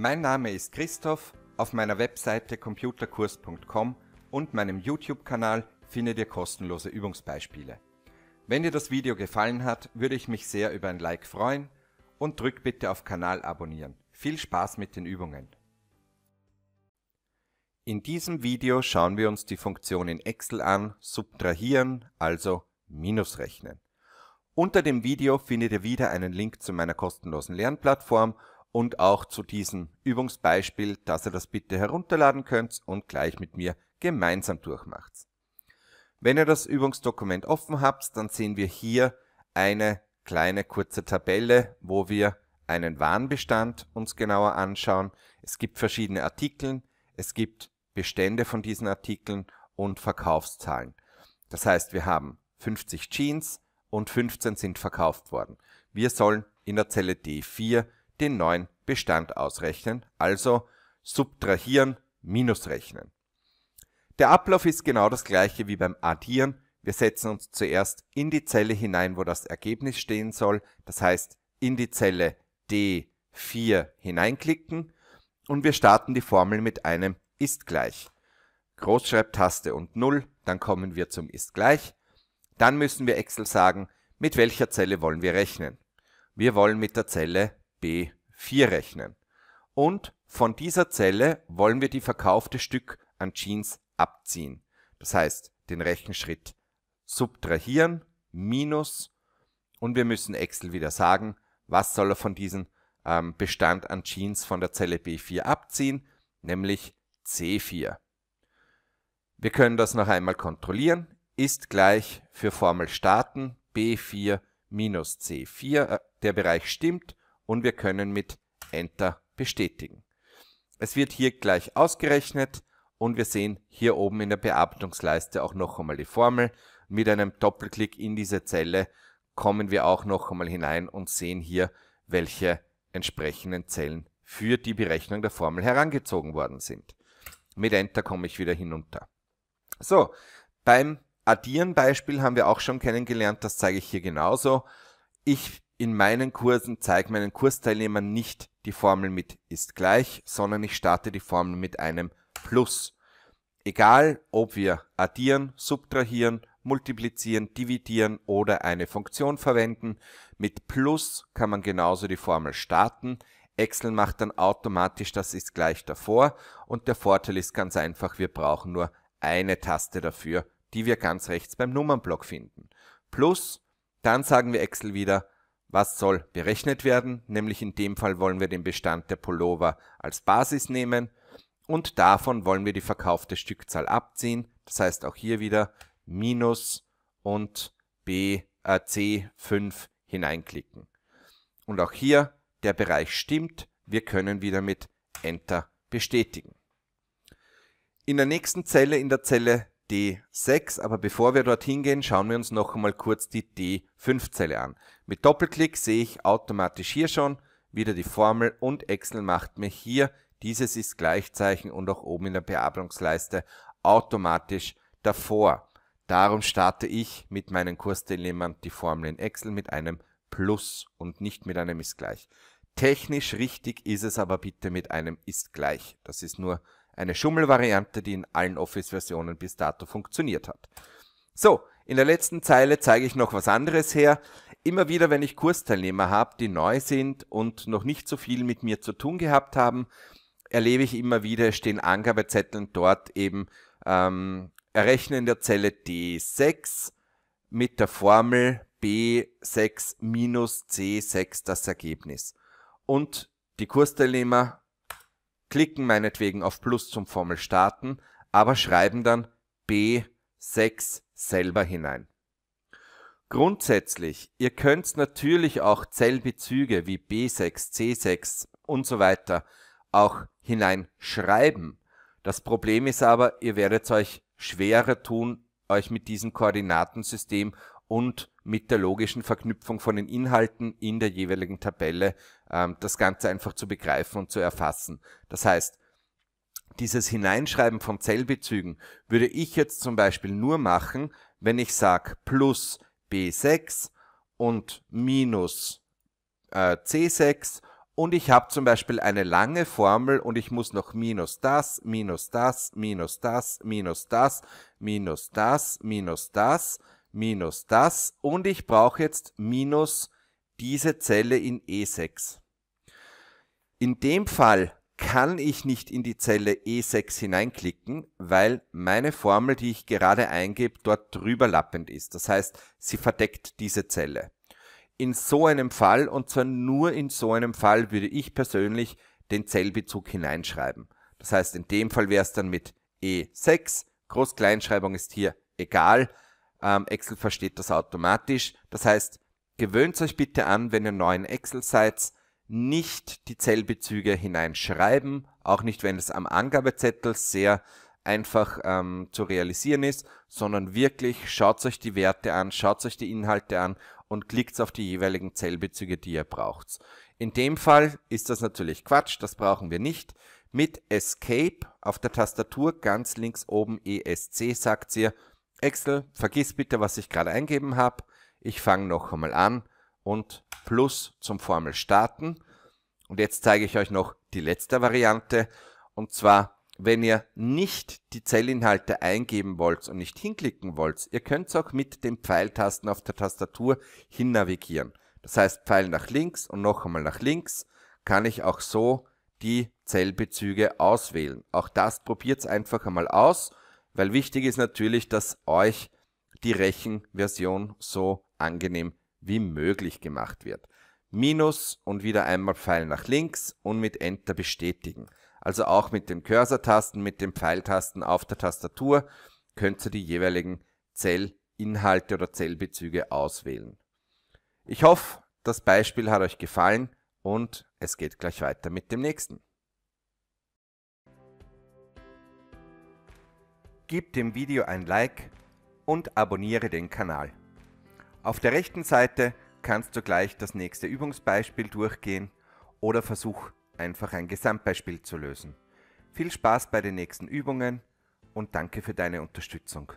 Mein Name ist Christoph, auf meiner Webseite computerkurs.com und meinem YouTube-Kanal findet ihr kostenlose Übungsbeispiele. Wenn dir das Video gefallen hat, würde ich mich sehr über ein Like freuen und drück bitte auf Kanal abonnieren. Viel Spaß mit den Übungen! In diesem Video schauen wir uns die Funktion in Excel an, subtrahieren, also minusrechnen. Unter dem Video findet ihr wieder einen Link zu meiner kostenlosen Lernplattform und auch zu diesem Übungsbeispiel, dass ihr das bitte herunterladen könnt und gleich mit mir gemeinsam durchmacht. Wenn ihr das Übungsdokument offen habt, dann sehen wir hier eine kleine kurze Tabelle, wo wir einen Warenbestand uns genauer anschauen. Es gibt verschiedene Artikel, es gibt Bestände von diesen Artikeln und Verkaufszahlen. Das heißt, wir haben 50 Jeans und 15 sind verkauft worden. Wir sollen in der Zelle D4 den neuen Bestand ausrechnen, also subtrahieren, minus rechnen. Der Ablauf ist genau das gleiche wie beim Addieren. Wir setzen uns zuerst in die Zelle hinein, wo das Ergebnis stehen soll, das heißt in die Zelle D4 hineinklicken und wir starten die Formel mit einem ist gleich. Großschreibtaste und 0, dann kommen wir zum ist gleich. Dann müssen wir Excel sagen, mit welcher Zelle wollen wir rechnen. Wir wollen mit der Zelle B4 4 rechnen. Und von dieser Zelle wollen wir die verkaufte Stück an Jeans abziehen. Das heißt, den Rechenschritt subtrahieren, minus, und wir müssen Excel wieder sagen, was soll er von diesem ähm, Bestand an Jeans von der Zelle B4 abziehen, nämlich C4. Wir können das noch einmal kontrollieren, ist gleich für Formel starten B4 minus C4, äh, der Bereich stimmt, und wir können mit Enter bestätigen. Es wird hier gleich ausgerechnet und wir sehen hier oben in der Bearbeitungsleiste auch noch einmal die Formel. Mit einem Doppelklick in diese Zelle kommen wir auch noch einmal hinein und sehen hier, welche entsprechenden Zellen für die Berechnung der Formel herangezogen worden sind. Mit Enter komme ich wieder hinunter. So, beim Addieren-Beispiel haben wir auch schon kennengelernt, das zeige ich hier genauso. Ich in meinen Kursen zeige meinen Kursteilnehmern nicht die Formel mit ist gleich, sondern ich starte die Formel mit einem Plus. Egal, ob wir addieren, subtrahieren, multiplizieren, dividieren oder eine Funktion verwenden, mit Plus kann man genauso die Formel starten. Excel macht dann automatisch das ist gleich davor und der Vorteil ist ganz einfach, wir brauchen nur eine Taste dafür, die wir ganz rechts beim Nummernblock finden. Plus, dann sagen wir Excel wieder, was soll berechnet werden? Nämlich in dem Fall wollen wir den Bestand der Pullover als Basis nehmen und davon wollen wir die verkaufte Stückzahl abziehen. Das heißt auch hier wieder Minus und B, äh, C5 hineinklicken. Und auch hier der Bereich stimmt. Wir können wieder mit Enter bestätigen. In der nächsten Zelle, in der Zelle D6, aber bevor wir dorthin gehen, schauen wir uns noch einmal kurz die D5-Zelle an. Mit Doppelklick sehe ich automatisch hier schon wieder die Formel und Excel macht mir hier dieses ist Gleichzeichen und auch oben in der Bearbeitungsleiste automatisch davor. Darum starte ich mit meinen Kursteilnehmern die Formel in Excel mit einem Plus und nicht mit einem ist gleich. Technisch richtig ist es aber bitte mit einem ist gleich. Das ist nur eine Schummelvariante, die in allen Office-Versionen bis dato funktioniert hat. So, in der letzten Zeile zeige ich noch was anderes her. Immer wieder, wenn ich Kursteilnehmer habe, die neu sind und noch nicht so viel mit mir zu tun gehabt haben, erlebe ich immer wieder, stehen Angabezetteln dort eben ähm, errechnen in der Zelle D6 mit der Formel B6 minus C6 das Ergebnis. Und die Kursteilnehmer klicken meinetwegen auf Plus zum Formel starten, aber schreiben dann B6 selber hinein. Grundsätzlich, ihr könnt natürlich auch Zellbezüge wie B6, C6 und so weiter auch hineinschreiben. Das Problem ist aber, ihr werdet euch schwerer tun, euch mit diesem Koordinatensystem und mit der logischen Verknüpfung von den Inhalten in der jeweiligen Tabelle ähm, das Ganze einfach zu begreifen und zu erfassen. Das heißt, dieses Hineinschreiben von Zellbezügen würde ich jetzt zum Beispiel nur machen, wenn ich sage plus B6 und minus äh, C6 und ich habe zum Beispiel eine lange Formel und ich muss noch minus das, minus das, minus das, minus das, minus das, minus das, minus das minus das und ich brauche jetzt minus diese Zelle in E6. In dem Fall kann ich nicht in die Zelle E6 hineinklicken, weil meine Formel, die ich gerade eingebe, dort drüber lappend ist. Das heißt, sie verdeckt diese Zelle. In so einem Fall, und zwar nur in so einem Fall, würde ich persönlich den Zellbezug hineinschreiben. Das heißt, in dem Fall wäre es dann mit E6, Groß-Kleinschreibung ist hier egal, ähm, Excel versteht das automatisch. Das heißt, gewöhnt euch bitte an, wenn ihr neuen Excel seid, nicht die Zellbezüge hineinschreiben, auch nicht, wenn es am Angabezettel sehr einfach ähm, zu realisieren ist, sondern wirklich schaut euch die Werte an, schaut euch die Inhalte an und klickt auf die jeweiligen Zellbezüge, die ihr braucht. In dem Fall ist das natürlich Quatsch, das brauchen wir nicht. Mit Escape auf der Tastatur ganz links oben ESC sagt ihr, Excel, vergiss bitte, was ich gerade eingeben habe. Ich fange noch einmal an und Plus zum Formel starten. Und jetzt zeige ich euch noch die letzte Variante. Und zwar, wenn ihr nicht die Zellinhalte eingeben wollt und nicht hinklicken wollt, ihr könnt es auch mit den Pfeiltasten auf der Tastatur hin navigieren. Das heißt, Pfeil nach links und noch einmal nach links kann ich auch so die Zellbezüge auswählen. Auch das probiert es einfach einmal aus weil wichtig ist natürlich, dass euch die Rechenversion so angenehm wie möglich gemacht wird. Minus und wieder einmal Pfeil nach links und mit Enter bestätigen. Also auch mit den Cursor-Tasten, mit den Pfeiltasten auf der Tastatur könnt ihr die jeweiligen Zellinhalte oder Zellbezüge auswählen. Ich hoffe, das Beispiel hat euch gefallen und es geht gleich weiter mit dem nächsten. gib dem Video ein Like und abonniere den Kanal. Auf der rechten Seite kannst du gleich das nächste Übungsbeispiel durchgehen oder versuch einfach ein Gesamtbeispiel zu lösen. Viel Spaß bei den nächsten Übungen und danke für deine Unterstützung.